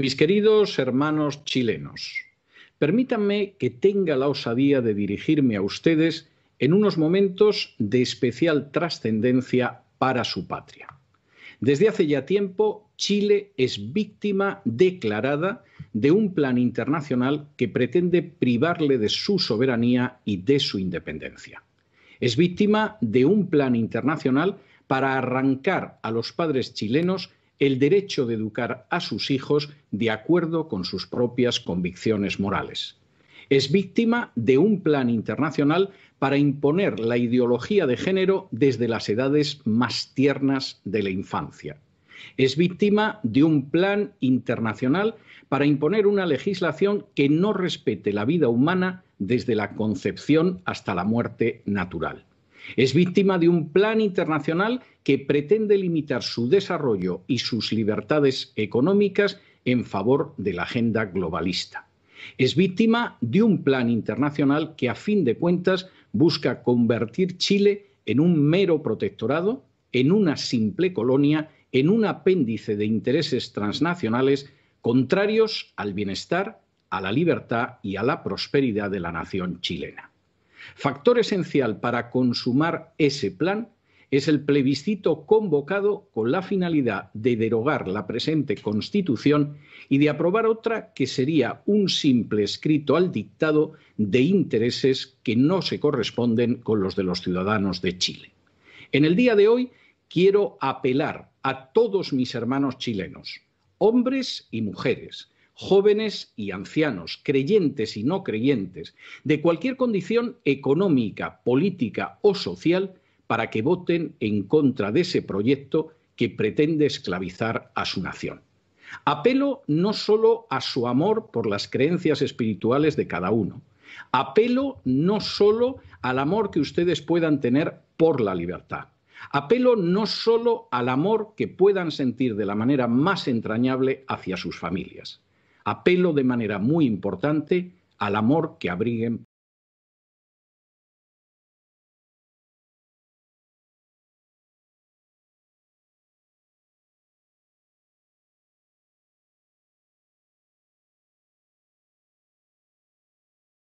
Mis queridos hermanos chilenos, permítanme que tenga la osadía de dirigirme a ustedes en unos momentos de especial trascendencia para su patria. Desde hace ya tiempo, Chile es víctima declarada de un plan internacional que pretende privarle de su soberanía y de su independencia. Es víctima de un plan internacional para arrancar a los padres chilenos el derecho de educar a sus hijos de acuerdo con sus propias convicciones morales. Es víctima de un plan internacional para imponer la ideología de género desde las edades más tiernas de la infancia. Es víctima de un plan internacional para imponer una legislación que no respete la vida humana desde la concepción hasta la muerte natural. Es víctima de un plan internacional que pretende limitar su desarrollo y sus libertades económicas en favor de la agenda globalista. Es víctima de un plan internacional que, a fin de cuentas, busca convertir Chile en un mero protectorado, en una simple colonia, en un apéndice de intereses transnacionales contrarios al bienestar, a la libertad y a la prosperidad de la nación chilena. Factor esencial para consumar ese plan es el plebiscito convocado con la finalidad de derogar la presente Constitución y de aprobar otra que sería un simple escrito al dictado de intereses que no se corresponden con los de los ciudadanos de Chile. En el día de hoy quiero apelar a todos mis hermanos chilenos, hombres y mujeres, jóvenes y ancianos, creyentes y no creyentes, de cualquier condición económica, política o social, para que voten en contra de ese proyecto que pretende esclavizar a su nación. Apelo no solo a su amor por las creencias espirituales de cada uno, apelo no solo al amor que ustedes puedan tener por la libertad, apelo no solo al amor que puedan sentir de la manera más entrañable hacia sus familias. Apelo de manera muy importante al amor que abriguen